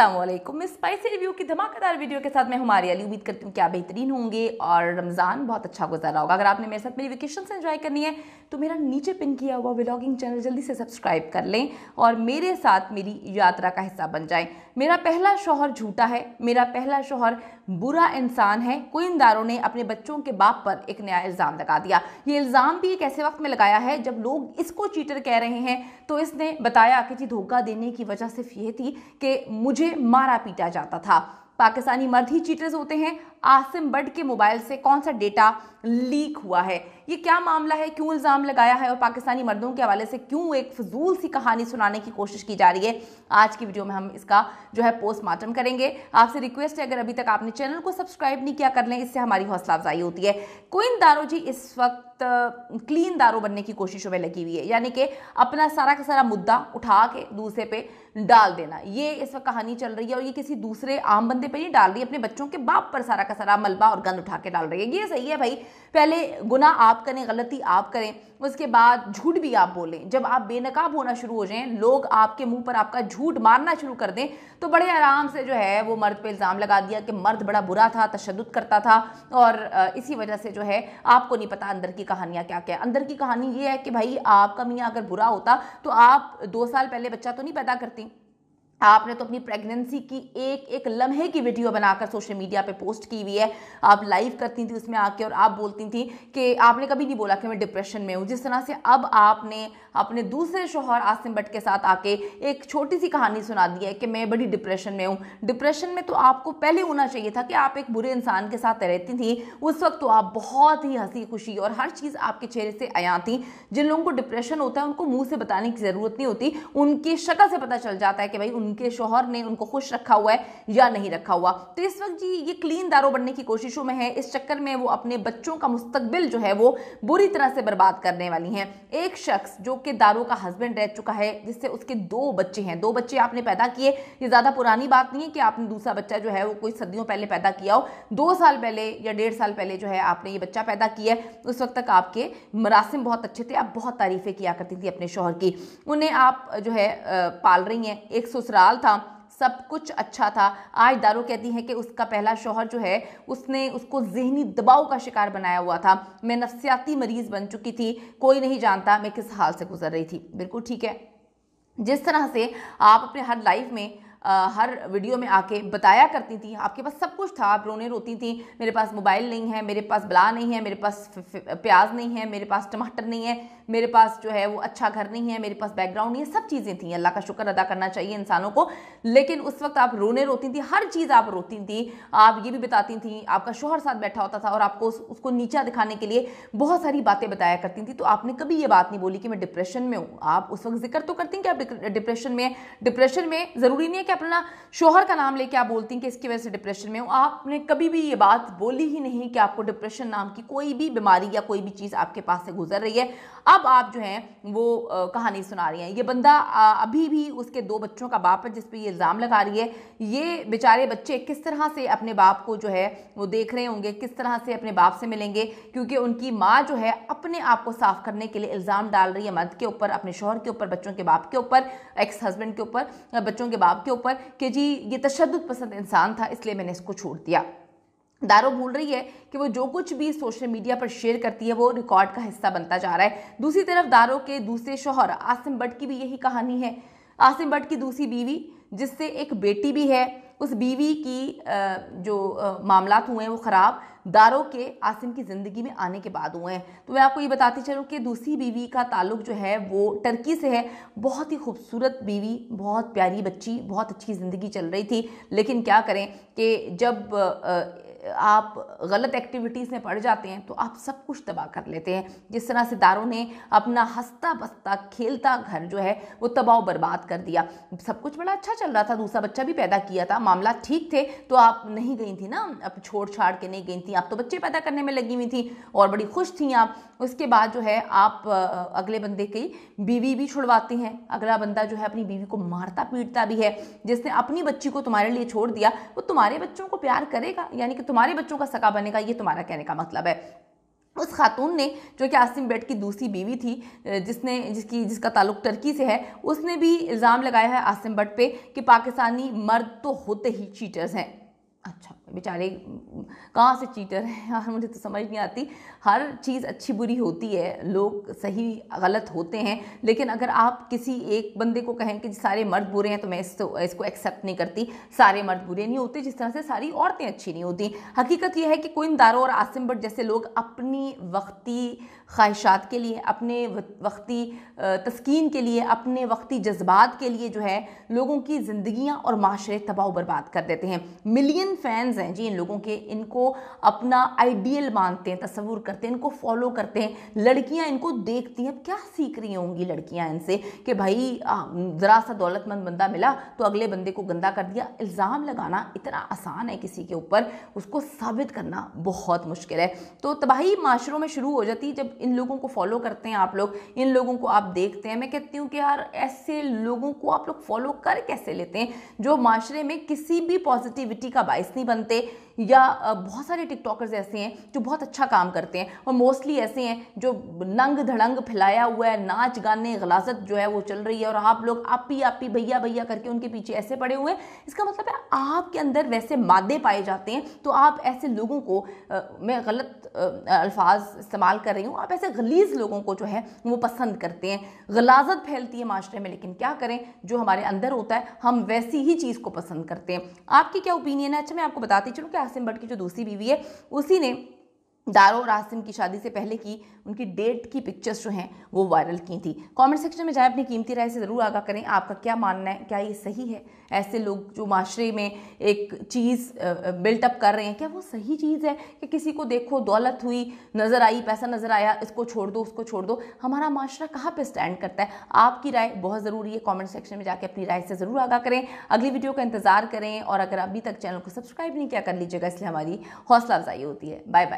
Aslam spicy review की धमाकेदार video के साथ मैं हमारी अली उम्मीद करती हूँ कि आप बेहतरीन होंगे और रमज़ान बहुत अच्छा गुजारा होगा अगर आपने मेरे साथ मेरी वेकेशन से इन्जॉय करनी है तो मेरा नीचे पिन किया हुआ व्लॉगिंग चैनल जल्दी से सब्सक्राइब कर लें और मेरे साथ मेरी यात्रा का हिस्सा बन जाए मेरा पहला शोहर झूठा है मेरा पहला शोहर बुरा इंसान है कुइंदारों ने अपने बच्चों के बाप पर एक नया इल्ज़ाम लगा दिया ये इल्ज़ाम भी एक ऐसे वक्त में लगाया है जब लोग इसको चीटर कह रहे हैं तो इसने बताया कि जी धोखा देने की वजह सिर्फ ये थी कि मुझे मारा पीटा जाता था पाकिस्तानी मर्द ही चीटर्स होते हैं आसिम बड के मोबाइल से कौन सा डेटा लीक हुआ है ये क्या मामला है क्यों इल्ज़ाम लगाया है और पाकिस्तानी मर्दों के हवाले से क्यों एक फजूल सी कहानी सुनाने की कोशिश की जा रही है आज की वीडियो में हम इसका जो है पोस्टमार्टम करेंगे आपसे रिक्वेस्ट है अगर अभी तक आपने चैनल को सब्सक्राइब नहीं किया कर लें इससे हमारी हौसला अफजाई होती है कोइन दारो जी इस वक्त क्लीन दारो बनने की कोशिशों में लगी हुई है यानी कि अपना सारा का सारा मुद्दा उठा के दूसरे पे डाल देना ये इस वक्त कहानी चल रही है और ये किसी दूसरे आम बंदे पर नहीं डाल रही अपने बच्चों के बाप पर सारा का सारा मलबा और गंद उठा के डाल रही है ये सही है भाई पहले गुना आप करें गलती आप करें उसके बाद झूठ भी आप बोलें जब आप बेनकाब होना शुरू हो जाएं लोग आपके मुंह पर आपका झूठ मारना शुरू कर दें तो बड़े आराम से जो है वो मर्द पे इल्ज़ाम लगा दिया कि मर्द बड़ा बुरा था तशद करता था और इसी वजह से जो है आपको नहीं पता अंदर की कहानियाँ क्या क्या अंदर की कहानी ये है कि भाई आपका मियाँ अगर बुरा होता तो आप दो साल पहले बच्चा तो नहीं पैदा करती आपने तो अपनी प्रेगनेंसी की एक एक लम्हे की वीडियो बनाकर सोशल मीडिया पे पोस्ट की हुई है आप लाइव करती थी उसमें आके और आप बोलती थी कि आपने कभी नहीं बोला कि मैं डिप्रेशन में हूँ जिस तरह से अब आपने अपने दूसरे शोहर आसिम भट्ट के साथ आके एक छोटी सी कहानी सुना दी है कि मैं बड़ी डिप्रेशन में हूँ डिप्रेशन में तो आपको पहले होना चाहिए था कि आप एक बुरे इंसान के साथ रहती थी उस वक्त तो आप बहुत ही हंसी खुशी और हर चीज़ आपके चेहरे से आया थी जिन लोगों को डिप्रेशन होता है उनको मुँह से बताने की ज़रूरत नहीं होती उनकी शक्ल से पता चल जाता है कि भाई उन उनके शोहर ने उनको खुश रखा हुआ है या नहीं रखा हुआ तो इस वक्त जी ये क्लीन दारो बनने की कोशिशों में है इस चक्कर में वो अपने बच्चों का मुस्तबिल जो है वो बुरी तरह से बर्बाद करने वाली हैं एक शख्स जो कि दारू का हस्बैंड रह चुका है जिससे उसके दो बच्चे हैं दो बच्चे आपने पैदा किए ये ज़्यादा पुरानी बात नहीं है कि आपने दूसरा बच्चा जो है वो कोई सदियों पहले पैदा किया हो दो साल पहले या डेढ़ साल पहले जो है आपने ये बच्चा पैदा किया है उस वक्त तक आपके मरासम बहुत अच्छे थे आप बहुत तारीफ़ें किया करती थी अपने शोहर की उन्हें आप जो है पाल रही हैं एक सौ ससुराल था सब कुछ अच्छा था आज दारू कहती है कि उसका पहला शोहर जो है उसने उसको जहनी दबाव का शिकार बनाया हुआ था मैं नफसियाती मरीज़ बन चुकी थी कोई नहीं जानता मैं किस हाल से गुजर रही थी बिल्कुल ठीक है जिस तरह से आप अपने हर लाइफ में आ, हर वीडियो में आके बताया करती थी आपके पास सब कुछ था आप रोने रोती थी मेरे पास मोबाइल नहीं है मेरे पास बला नहीं है मेरे पास प्याज नहीं है मेरे पास टमाटर नहीं है मेरे पास जो है वो अच्छा घर नहीं है मेरे पास बैकग्राउंड नहीं है सब चीज़ें थी अल्लाह का शुक्र अदा करना चाहिए इंसानों को लेकिन उस वक्त आप रोने रोती थी हर चीज़ आप रोती थी आप ये भी बताती थी आपका शोहर साथ बैठा होता था और आपको उसको नीचा दिखाने के लिए बहुत सारी बातें बताया करती थी तो आपने कभी ये बात नहीं बोली कि मैं डिप्रेशन में हूँ आप उस वक्त जिक्र तो करती कि आप डिप्रेशन में डिप्रेशन में ज़रूरी नहीं है कि कि अपना शोहर का नाम लेके आप बोलती हैं कि इसकी वजह से डिप्रेशन में हूँ आपने कभी भी ये बात बोली ही नहीं कि आपको डिप्रेशन नाम की कोई भी बीमारी या कोई भी चीज़ आपके पास से गुजर रही है अब आप जो हैं वो कहानी सुना रही हैं ये बंदा अभी भी उसके दो बच्चों का बाप है जिस पर ये इल्ज़ाम लगा रही है ये बेचारे बच्चे किस तरह से अपने बाप को जो है वो देख रहे होंगे किस तरह से अपने बाप से मिलेंगे क्योंकि उनकी माँ जो है अपने आप को साफ करने के लिए इल्ज़ाम डाल रही है मर्द के ऊपर अपने शोहर के ऊपर बच्चों के बाप के ऊपर एक्स हस्बैंड के ऊपर बच्चों के बाप के ऊपर ऊपर कि जी ये तशद पसंद इंसान था इसलिए मैंने इसको छोड़ दिया दारो भूल रही है कि वो जो कुछ भी सोशल मीडिया पर शेयर करती है वो रिकॉर्ड का हिस्सा बनता जा रहा है दूसरी तरफ दारो के दूसरे शोहर आसिम भट्ट की भी यही कहानी है आसिम भट्ट की दूसरी बीवी जिससे एक बेटी भी है उस बीवी की जो मामला हुए हैं वो ख़राब दारों के आसिम की ज़िंदगी में आने के बाद हुए हैं तो मैं आपको ये बताती चलूँ कि दूसरी बीवी का ताल्लुक जो है वो टर्की से है बहुत ही खूबसूरत बीवी बहुत प्यारी बच्ची बहुत अच्छी ज़िंदगी चल रही थी लेकिन क्या करें कि जब आप गलत एक्टिविटीज़ में पड़ जाते हैं तो आप सब कुछ तबाह कर लेते हैं जिस तरह सितारों ने अपना हंसता बसता खेलता घर जो है वो तबाह बर्बाद कर दिया सब कुछ बड़ा अच्छा चल रहा था दूसरा बच्चा भी पैदा किया था मामला ठीक थे तो आप नहीं गई थी ना आप छोड़ छाड़ के नहीं गई थी आप तो बच्चे पैदा करने में लगी हुई थी और बड़ी खुश थी आप उसके बाद जो है आप अगले बंदे की बीवी भी छुड़वाते हैं अगला बंदा जो है अपनी बीवी को मारता पीटता भी है जिसने अपनी बच्ची को तुम्हारे लिए छोड़ दिया वो तुम्हारे बच्चों को प्यार करेगा यानी कि तुम्हारे बच्चों का सका बनेगा ये तुम्हारा कहने का मतलब है उस खातून ने जो कि आसिम बेट की दूसरी बीवी थी जिसने जिसकी जिसका ताल्लुक टर्की से है उसने भी इल्ज़ाम लगाया है आसिम बट पे कि पाकिस्तानी मर्द तो होते ही चीटर्स हैं अच्छा बेचारे कहाँ से चीटर हैं यार मुझे तो समझ नहीं आती हर चीज़ अच्छी बुरी होती है लोग सही गलत होते हैं लेकिन अगर आप किसी एक बंदे को कहें कि सारे मर्द बुरे हैं तो मैं इसको इसको एक्सेप्ट नहीं करती सारे मर्द बुरे नहीं होते जिस तरह से सारी औरतें अच्छी नहीं होती हकीकत यह है कि कोई दारों और आसिम बट जैसे लोग अपनी वक्ती ख्वाहिशात के लिए अपने वक्ती तस्कीन के लिए अपने वक्ती जज्बात के लिए जो है लोगों की ज़िंदगियाँ और माशरे तबाह बर्बाद कर देते हैं मिलियन फैंस हैं जी इन लोगों के इनको अपना आइडियल मानते हैं तस्वूर करते हैं इनको फॉलो करते हैं लड़कियां इनको देखती हैं क्या सीख रही होंगी लड़कियां इनसे कि भाई ज़रा सा दौलतमंद बंदा मिला तो अगले बंदे को गंदा कर दिया इल्ज़ाम लगाना इतना आसान है किसी के ऊपर उसको साबित करना बहुत मुश्किल है तो तबाही माशरों में शुरू हो जाती है जब इन लोगों को फॉलो करते हैं आप लोग इन लोगों को आप देखते हैं मैं कहती हूँ कि यार ऐसे लोगों को आप लोग फॉलो कर कैसे लेते हैं जो माशरे में किसी भी पॉजिटिविटी का बायस नहीं बनते de या बहुत सारे टिकटॉकर्स ऐसे हैं जो बहुत अच्छा काम करते हैं और मोस्टली ऐसे हैं जो नंग धड़ंग फैलाया हुआ है नाच गाने गलाजत जो है वो चल रही है और आप लोग आप ही आप ही भैया भैया करके उनके पीछे ऐसे पड़े हुए हैं इसका मतलब है आपके अंदर वैसे मादे पाए जाते हैं तो आप ऐसे लोगों को आ, मैं गलत अल्फाज इस्तेमाल कर रही हूँ आप ऐसे गलीज लोगों को जो है वो पसंद करते हैं गलाजत फैलती है माशरे में लेकिन क्या करें जो हमारे अंदर होता है हम वैसी ही चीज़ को पसंद करते हैं आपकी क्या ओपिनियन है अच्छा मैं आपको बताती चलूँ कि आसिम भट्ट की जो दूसरी बीवी है उसी ने दारो और आसिम की शादी से पहले की उनकी डेट की पिक्चर्स जो हैं वो वायरल की थी कमेंट सेक्शन में जाए अपनी कीमती राय से ज़रूर आगाह करें आपका क्या मानना है क्या ये सही है ऐसे लोग जो माशरे में एक चीज़ बिल्टअप कर रहे हैं क्या वो सही चीज़ है कि किसी को देखो दौलत हुई नज़र आई पैसा नज़र आया इसको छोड़ दो उसको छोड़ दो हमारा माशरा कहाँ पर स्टैंड करता है आपकी राय बहुत ज़रूरी है कॉमेंट सेक्शन में जाकर अपनी राय से ज़रूर आगा करें अगली वीडियो का इंतज़ार करें और अगर अभी तक चैनल को सब्सक्राइब नहीं किया कर लीजिएगा इसलिए हमारी हौसला अफजाई होती है बाय बाय